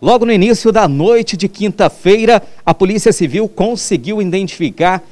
Logo no início da noite de quinta-feira, a Polícia Civil conseguiu identificar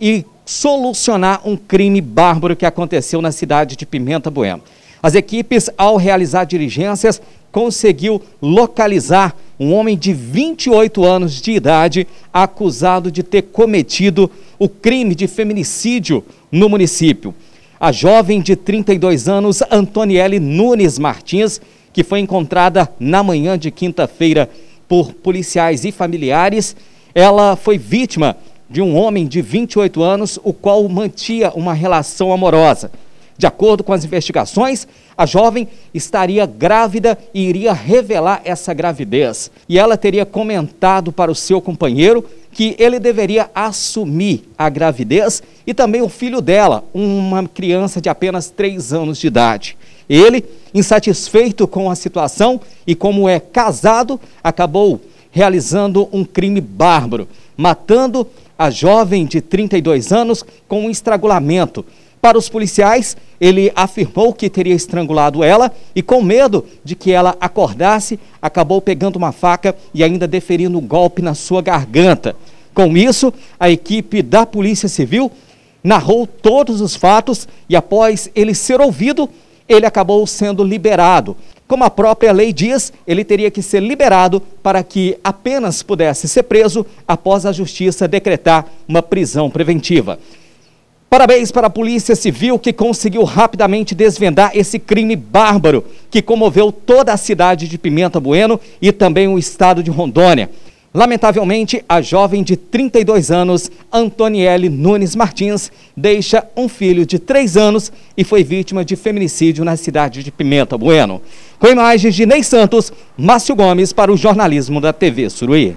e solucionar um crime bárbaro que aconteceu na cidade de Pimenta Bueno. As equipes, ao realizar diligências, conseguiu localizar um homem de 28 anos de idade acusado de ter cometido o crime de feminicídio no município. A jovem de 32 anos, Antoniele Nunes Martins, que foi encontrada na manhã de quinta-feira por policiais e familiares. Ela foi vítima de um homem de 28 anos, o qual mantinha uma relação amorosa. De acordo com as investigações, a jovem estaria grávida e iria revelar essa gravidez. E ela teria comentado para o seu companheiro que ele deveria assumir a gravidez e também o filho dela, uma criança de apenas 3 anos de idade. Ele, insatisfeito com a situação e como é casado, acabou realizando um crime bárbaro, matando a jovem de 32 anos com um estrangulamento. Para os policiais, ele afirmou que teria estrangulado ela e, com medo de que ela acordasse, acabou pegando uma faca e ainda deferindo um golpe na sua garganta. Com isso, a equipe da Polícia Civil narrou todos os fatos e, após ele ser ouvido, ele acabou sendo liberado. Como a própria lei diz, ele teria que ser liberado para que apenas pudesse ser preso após a justiça decretar uma prisão preventiva. Parabéns para a Polícia Civil que conseguiu rapidamente desvendar esse crime bárbaro que comoveu toda a cidade de Pimenta Bueno e também o estado de Rondônia. Lamentavelmente, a jovem de 32 anos, Antoniele Nunes Martins, deixa um filho de 3 anos e foi vítima de feminicídio na cidade de Pimenta Bueno. Com imagens de Ney Santos, Márcio Gomes para o jornalismo da TV Suruí.